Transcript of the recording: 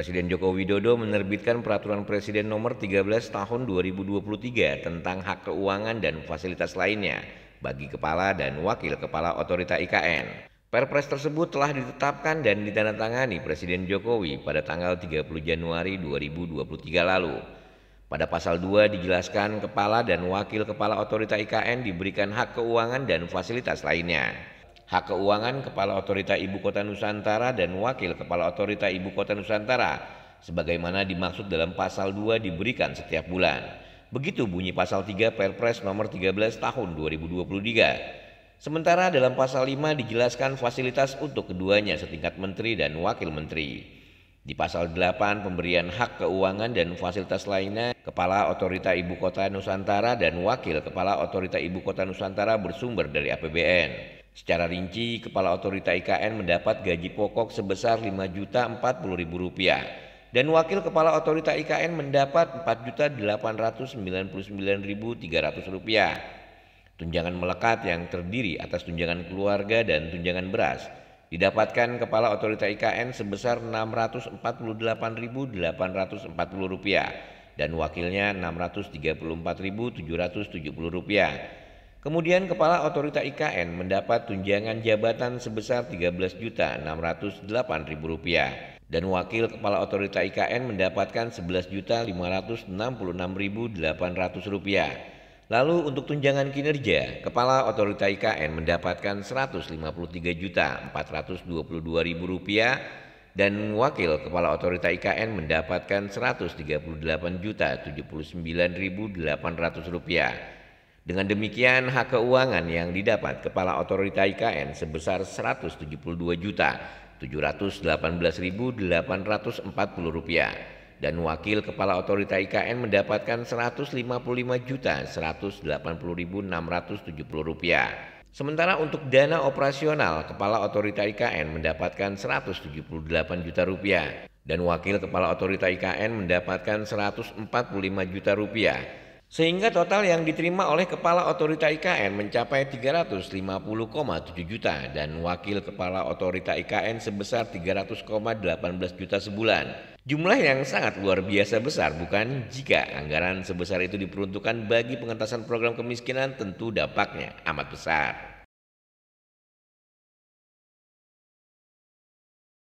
Presiden Joko Widodo menerbitkan Peraturan Presiden Nomor 13 Tahun 2023 tentang hak keuangan dan fasilitas lainnya bagi kepala dan wakil kepala otorita IKN. Perpres tersebut telah ditetapkan dan ditandatangani Presiden Jokowi pada tanggal 30 Januari 2023 lalu. Pada pasal 2 dijelaskan kepala dan wakil kepala otorita IKN diberikan hak keuangan dan fasilitas lainnya hak keuangan Kepala Otorita Ibu Kota Nusantara dan Wakil Kepala Otorita Ibu Kota Nusantara sebagaimana dimaksud dalam pasal 2 diberikan setiap bulan. Begitu bunyi pasal 3 Perpres nomor 13 tahun 2023. Sementara dalam pasal 5 dijelaskan fasilitas untuk keduanya setingkat menteri dan wakil menteri. Di pasal 8 pemberian hak keuangan dan fasilitas lainnya Kepala Otorita Ibu Kota Nusantara dan Wakil Kepala Otorita Ibu Kota Nusantara bersumber dari APBN. Secara rinci, Kepala Otorita IKN mendapat gaji pokok sebesar Rp5.040.000 dan Wakil Kepala Otorita IKN mendapat Rp4.899.300. Tunjangan melekat yang terdiri atas tunjangan keluarga dan tunjangan beras didapatkan Kepala Otorita IKN sebesar Rp648.840 dan wakilnya Rp634.770. Kemudian Kepala Otorita IKN mendapat tunjangan jabatan sebesar Rp13.608.000 dan Wakil Kepala Otorita IKN mendapatkan Rp11.566.800. Lalu untuk tunjangan kinerja, Kepala Otorita IKN mendapatkan Rp153.422.000 dan wakil kepala otorita IKN mendapatkan Rp138.079.800. Dengan demikian hak keuangan yang didapat Kepala Otorita IKN sebesar Rp172.718.840 dan Wakil Kepala Otorita IKN mendapatkan Rp155.180.670. Sementara untuk dana operasional, Kepala Otorita IKN mendapatkan 178 juta rupiah dan Wakil Kepala Otorita IKN mendapatkan 145 juta rupiah. Sehingga total yang diterima oleh Kepala Otorita IKN mencapai 350,7 juta dan Wakil Kepala Otorita IKN sebesar 300,18 juta sebulan. Jumlah yang sangat luar biasa besar bukan jika anggaran sebesar itu diperuntukkan bagi pengentasan program kemiskinan tentu dampaknya amat besar.